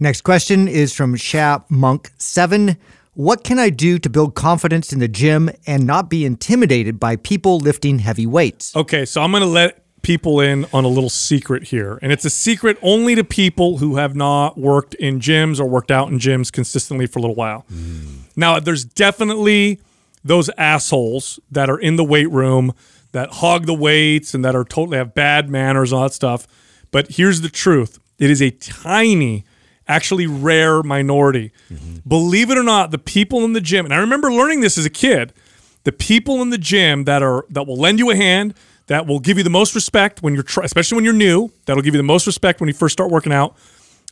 Next question is from Sha Monk 7. What can I do to build confidence in the gym and not be intimidated by people lifting heavy weights? Okay, so I'm going to let people in on a little secret here. And it's a secret only to people who have not worked in gyms or worked out in gyms consistently for a little while. Mm. Now, there's definitely those assholes that are in the weight room that hog the weights and that are totally have bad manners and all that stuff. But here's the truth. It is a tiny actually rare minority. Mm-hmm. Believe it or not, the people in the gym, and I remember learning this as a kid, the people in the gym that are that will lend you a hand, that will give you the most respect when you're tr- especially when you're new, that'll give you the most respect when you first start working out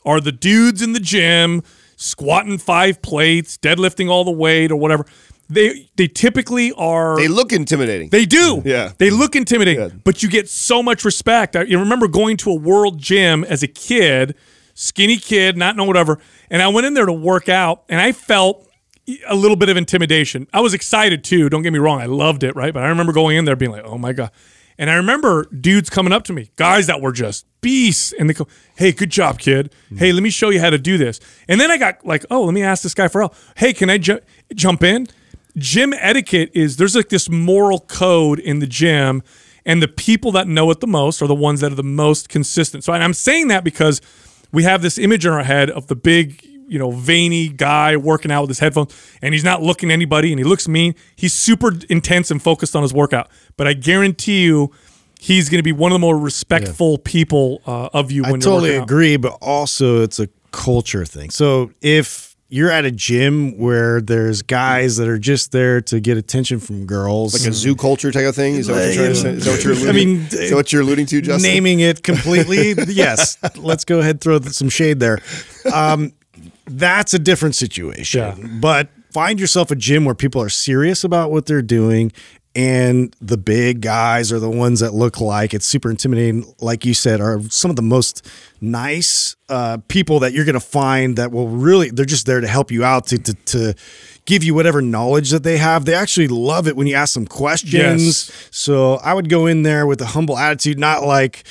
are the dudes in the gym squatting five plates, deadlifting all the weight or whatever. They they typically are They look intimidating. They do. Yeah. They look intimidating, yeah. but you get so much respect. I remember going to a world gym as a kid skinny kid, not know whatever. And I went in there to work out, and I felt a little bit of intimidation. I was excited too. Don't get me wrong, I loved it, right? But I remember going in there being like, "Oh my god." And I remember dudes coming up to me, guys that were just beasts, and they go, "Hey, good job, kid. Mm-hmm. Hey, let me show you how to do this." And then I got like, "Oh, let me ask this guy for help. Hey, can I ju jump in?" Gym etiquette is there's like this moral code in the gym, and the people that know it the most are the ones that are the most consistent. So I'm saying that because we have this image in our head of the big, you know, veiny guy working out with his headphones and he's not looking anybody and he looks mean. He's super intense and focused on his workout. But I guarantee you, he's going to be one of the more respectful yeah. people uh, of you. I totally agree, but also it's a culture thing. So if you're at a gym where there's guys that are just there to get attention from girls. Like a zoo culture type of thing? Is that what you're trying to say? Is that what you're alluding, I mean, is what you're alluding to, Justin? Naming it completely, yes. Let's go ahead throw some shade there. Um, that's a different situation. Yeah. But find yourself a gym where people are serious about what they're doing and the big guys are the ones that look like it's super intimidating like you said are some of the most nice uh, people that you're going to find that will really they're just there to help you out to, to, to give you whatever knowledge that they have they actually love it when you ask them questions yes. so i would go in there with a humble attitude not like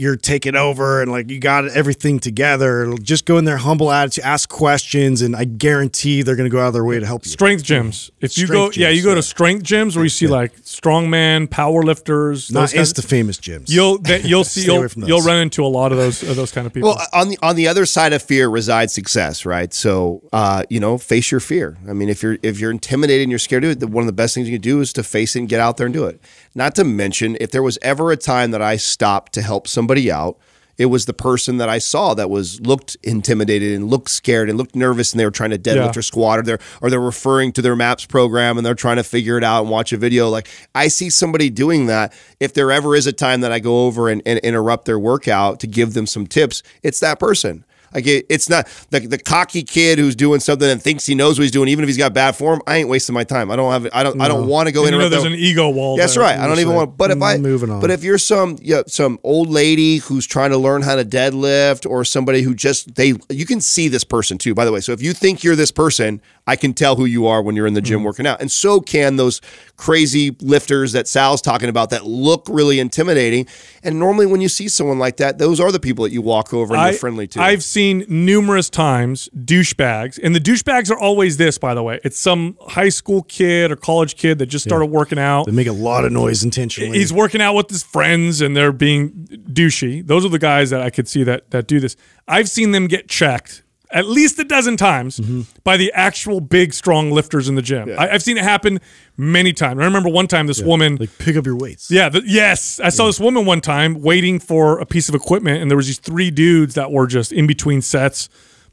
you're taking over and like you got everything together. Just go in there, humble attitude, ask questions, and I guarantee they're going to go out of their way to help you. Strength gyms. If strength you go, gyms, yeah, you go yeah. to strength gyms where you see yeah. like strongman, powerlifters. Not insta famous gyms. You'll you'll see you'll, you'll run into a lot of those of those kind of people. Well, on the on the other side of fear resides success, right? So uh, you know, face your fear. I mean, if you're if you're intimidated and you're scared to do it, one of the best things you can do is to face it and get out there and do it. Not to mention, if there was ever a time that I stopped to help somebody somebody out. It was the person that I saw that was looked intimidated and looked scared and looked nervous, and they were trying to deadlift yeah. or squat, or they're or they're referring to their maps program and they're trying to figure it out and watch a video. Like I see somebody doing that. If there ever is a time that I go over and, and interrupt their workout to give them some tips, it's that person like it, it's not the, the cocky kid who's doing something and thinks he knows what he's doing, even if he's got bad form. I ain't wasting my time. I don't have. I don't. No. I don't want to go in. there. there's an ego wall. That's there, right. I don't even want. But if I mm, moving on. But if you're some you know, some old lady who's trying to learn how to deadlift, or somebody who just they you can see this person too. By the way, so if you think you're this person, I can tell who you are when you're in the gym mm. working out, and so can those crazy lifters that Sal's talking about that look really intimidating. And normally, when you see someone like that, those are the people that you walk over and I, you're friendly to. I've seen seen numerous times douchebags, and the douchebags are always this, by the way. It's some high school kid or college kid that just started yeah. working out. They make a lot of noise intentionally. He's working out with his friends and they're being douchey. Those are the guys that I could see that that do this. I've seen them get checked at least a dozen times mm -hmm. by the actual big, strong lifters in the gym. Yeah. I, have seen it happen many times. I remember one time this yeah. woman like pick up your weights. Yeah, the, yes, I saw this woman one time waiting for a piece of equipment, and there was these three dudes that were just in between sets,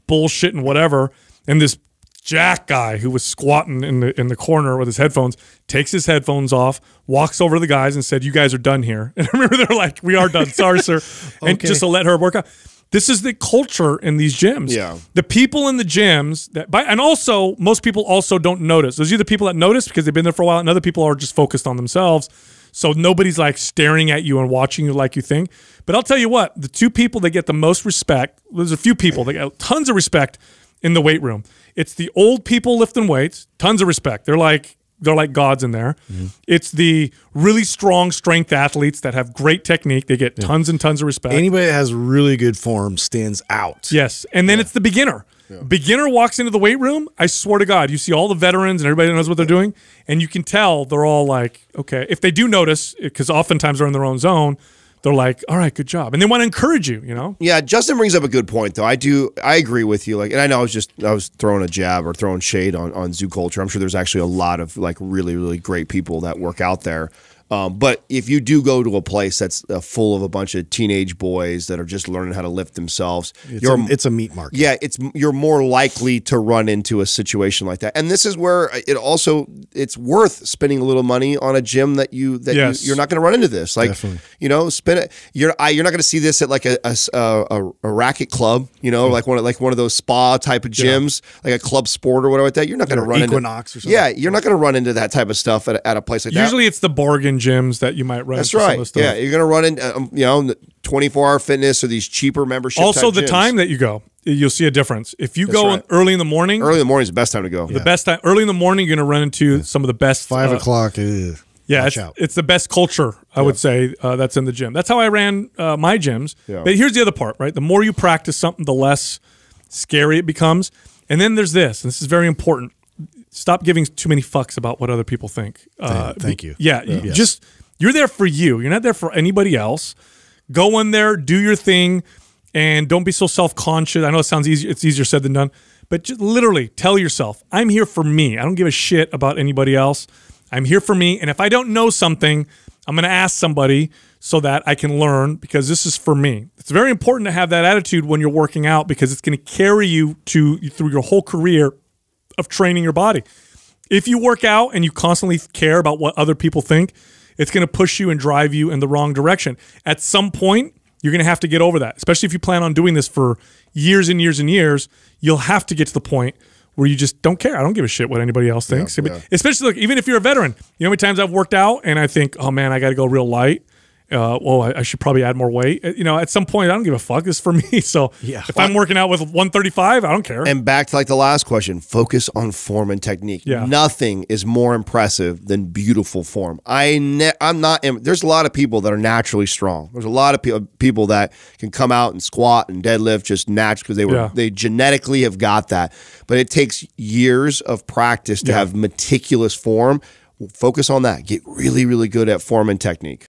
bullshit and whatever, and this jack guy who was squatting in the in the corner with his headphones takes his headphones off, walks over to the guys and said, "You guys are done here." And I remember they're like, "We are done, sorry, sir," okay. and just to let her work out. This is the culture in these gyms. Yeah. The people in the gyms that by and also most people also don't notice. There's either people that notice because they've been there for a while and other people are just focused on themselves. So nobody's like staring at you and watching you like you think. But I'll tell you what, the two people that get the most respect, there's a few people that get tons of respect in the weight room. It's the old people lifting weights, tons of respect. They're like they're like gods in there. Mm-hmm. It's the really strong strength athletes that have great technique. They get yeah. tons and tons of respect. Anybody that has really good form stands out. Yes. And then yeah. it's the beginner. Yeah. Beginner walks into the weight room. I swear to God, you see all the veterans and everybody knows what they're doing. And you can tell they're all like, okay, if they do notice, because oftentimes they're in their own zone, they're like, all right, good job. And they want to encourage you, you know? Yeah, Justin brings up a good point though. I do I agree with you. Like and I know I was just I was throwing a jab or throwing shade on, on zoo culture. I'm sure there's actually a lot of like really, really great people that work out there. Um, but if you do go to a place that's uh, full of a bunch of teenage boys that are just learning how to lift themselves, it's, you're, a, it's a meat market. Yeah, it's you're more likely to run into a situation like that. And this is where uh, it also it's worth spending a little money on a gym that you that yes. you, are not going to run into this. Like Definitely. you know, spend it. You're I, you're not going to see this at like a a, a, a racket club. You know, mm. like one of, like one of those spa type of gyms, yeah. like a club sport or whatever like that. You're not going to run Equinox into Equinox or something. Yeah, you're not going to run into that type of stuff at, at a place like Usually that. Usually, it's the bargain Gyms that you might run. That's right. Yeah, you're going to run in, uh, um, you know, 24 hour fitness or these cheaper memberships. Also, the gyms. time that you go, you'll see a difference. If you That's go right. early in the morning, early in the morning is the best time to go. The best time early in the morning, you're going to run into yeah. some of the best. Uh, Five uh, o'clock. Ugh. Yeah, it's, it's, the best culture I yeah. would say uh, that's in the gym. That's how I ran uh, my gyms. Yeah. But here's the other part, right? The more you practice something, the less scary it becomes. And then there's this, and this is very important stop giving too many fucks about what other people think. Uh, Thank you. Yeah, yeah. just you're there for you. You're not there for anybody else. Go in there, do your thing, and don't be so self conscious. I know it sounds easy. It's easier said than done, but just literally tell yourself, "I'm here for me. I don't give a shit about anybody else. I'm here for me. And if I don't know something, I'm going to ask somebody." so that I can learn because this is for me. It's very important to have that attitude when you're working out because it's going to carry you to through your whole career of training your body. If you work out and you constantly care about what other people think, it's going to push you and drive you in the wrong direction. At some point, you're going to have to get over that, especially if you plan on doing this for years and years and years. You'll have to get to the point where you just don't care. I don't give a shit what anybody else thinks. Yeah, yeah. Especially, look, even if you're a veteran, you know how many times I've worked out and I think, oh man, I got to go real light uh, well, I, I, should probably add more weight. Uh, you know, at some point, I don't give a fuck. This for me. So yeah. if well, I'm working out with 135, I don't care. And back to like the last question, focus on form and technique. Yeah. Nothing is more impressive than beautiful form. I I'm not, there's a lot of people that are naturally strong. There's a lot of pe uh, people that can come out and squat and deadlift just naturally because they were, yeah. they genetically have got that. But it takes years of practice to yeah. have meticulous form. Focus on that. Get really, really good at form and technique.